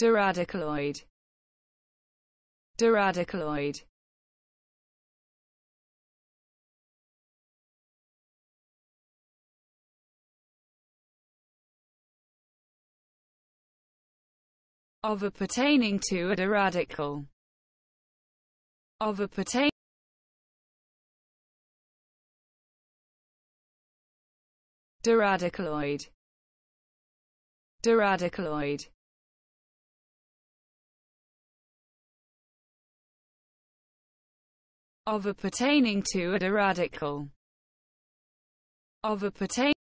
Deradicaloid. Deradicaloid. of a pertaining to a deradical of a pertaining deradicaloid deradicaloid of a pertaining to a radical of a pertaining